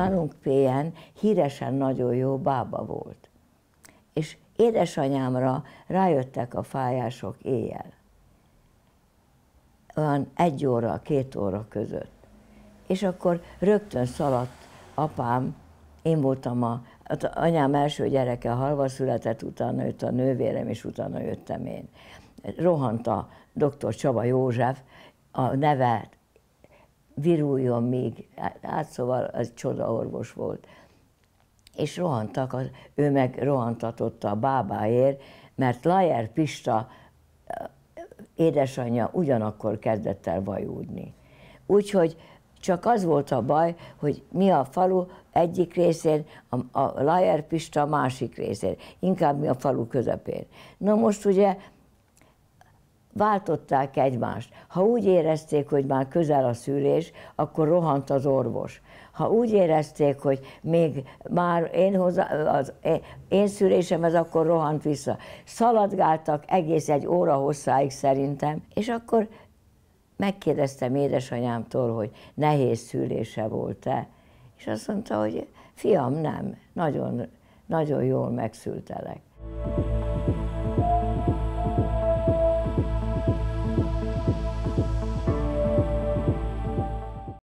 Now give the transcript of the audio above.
nálunk Péjen híresen nagyon jó bába volt. És édesanyámra rájöttek a fájások éjjel. Olyan egy óra, két óra között. És akkor rögtön szaladt apám, én voltam a, az hát anyám első gyereke halva született, utána jött a nővérem, és utána jöttem én. Rohant a dr. Csaba József, a nevet viruljon még. Hát, hát szóval az csodaorvos volt. És rohantak, az, ő meg rohantatotta a bábáért, mert Lajer Pista eh, édesanyja ugyanakkor kezdett el vajúdni. Úgyhogy csak az volt a baj, hogy mi a falu egyik részén, a, Lajer Pista másik részén, inkább mi a falu közepén. Na most ugye váltották egymást. Ha úgy érezték, hogy már közel a szülés, akkor rohant az orvos. Ha úgy érezték, hogy még már én, hozzá, az, én szülésem ez, akkor rohant vissza. Szaladgáltak egész egy óra hosszáig szerintem, és akkor megkérdeztem édesanyámtól, hogy nehéz szülése volt-e, és azt mondta, hogy fiam, nem, nagyon, nagyon jól megszültelek. thank you